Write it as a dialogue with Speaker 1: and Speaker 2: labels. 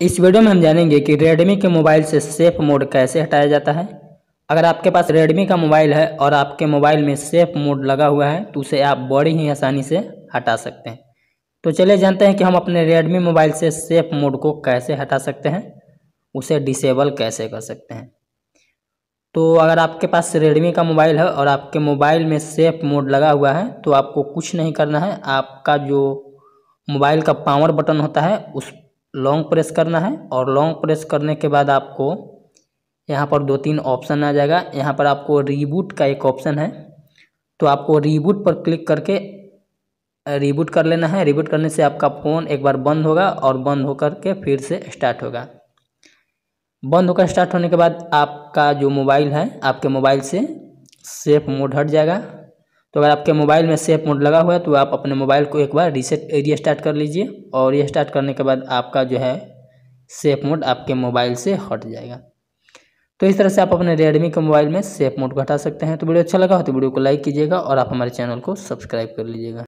Speaker 1: इस वीडियो में हम जानेंगे कि रेडमी के मोबाइल से सेफ मोड कैसे हटाया जाता है अगर आपके पास रेडमी का मोबाइल है और आपके मोबाइल में सेफ मोड लगा हुआ है तो उसे आप बड़ी ही आसानी से हटा सकते हैं तो चलिए जानते हैं कि हम अपने रेडमी मोबाइल से सेफ मोड को कैसे हटा सकते हैं उसे डिसेबल कैसे कर सकते हैं तो अगर आपके पास रेडमी का मोबाइल है और आपके मोबाइल में सेफ मोड लगा हुआ है तो आपको कुछ नहीं करना है आपका जो मोबाइल का पावर बटन होता है उस लॉन्ग प्रेस करना है और लॉन्ग प्रेस करने के बाद आपको यहाँ पर दो तीन ऑप्शन आ जाएगा यहाँ पर आपको रीबूट का एक ऑप्शन है तो आपको रीबूट पर क्लिक करके रीबूट कर लेना है रीबूट करने से आपका फ़ोन एक बार बंद होगा और बंद होकर के फिर से स्टार्ट होगा बंद होकर स्टार्ट होने के बाद आपका जो मोबाइल है आपके मोबाइल से सेफ मोड हट जाएगा तो अगर आपके मोबाइल में सेफ मोड लगा हुआ है तो आप अपने मोबाइल को एक बार रीसेट रीस्टार्ट कर लीजिए और रीस्टार्ट करने के बाद आपका जो है सेफ मोड आपके मोबाइल से हट जाएगा तो इस तरह से आप अपने रेडमी के मोबाइल में सेफ मोड को हटा सकते हैं तो वीडियो अच्छा लगा हो तो वीडियो को लाइक कीजिएगा और आप हमारे चैनल को सब्सक्राइब कर लीजिएगा